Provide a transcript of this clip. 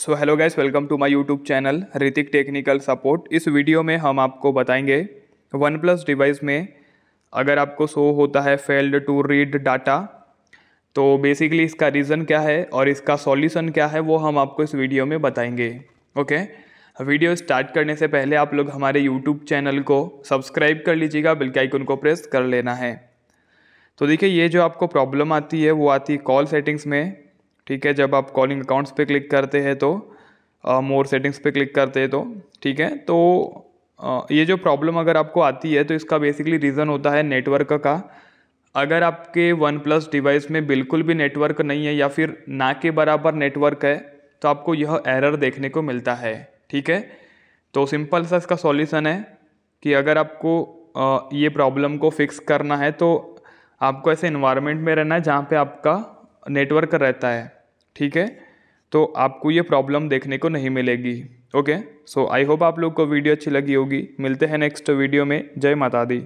so hello guys welcome to my YouTube channel Hrithik technical support इस video में हम आपको बताएंगे वन प्लस डिवाइस में अगर आपको शो होता है फेल्ड टू रीड डाटा तो बेसिकली इसका रीज़न क्या है और इसका सॉल्यूशन क्या है वो हम आपको इस वीडियो में बताएंगे ओके वीडियो स्टार्ट करने से पहले आप लोग हमारे यूट्यूब चैनल को सब्सक्राइब कर लीजिएगा बिल्कुल आइकन को प्रेस कर लेना है तो देखिए ये जो आपको प्रॉब्लम आती है वो आती है कॉल सेटिंग्स में ठीक है जब आप कॉलिंग अकाउंट्स पे क्लिक करते हैं तो मोर सेटिंग्स पे क्लिक करते हैं तो ठीक है तो आ, ये जो प्रॉब्लम अगर आपको आती है तो इसका बेसिकली रीज़न होता है नेटवर्क का अगर आपके वन प्लस डिवाइस में बिल्कुल भी नेटवर्क नहीं है या फिर ना के बराबर नेटवर्क है तो आपको यह एरर देखने को मिलता है ठीक है तो सिंपल सा इसका सॉल्यूशन है कि अगर आपको ये प्रॉब्लम को फिक्स करना है तो आपको ऐसे इन्वायरमेंट में रहना है जहाँ पे आपका नेटवर्क रहता है ठीक है तो आपको ये प्रॉब्लम देखने को नहीं मिलेगी ओके सो आई होप आप लोग को वीडियो अच्छी लगी होगी मिलते हैं नेक्स्ट वीडियो में जय माता दी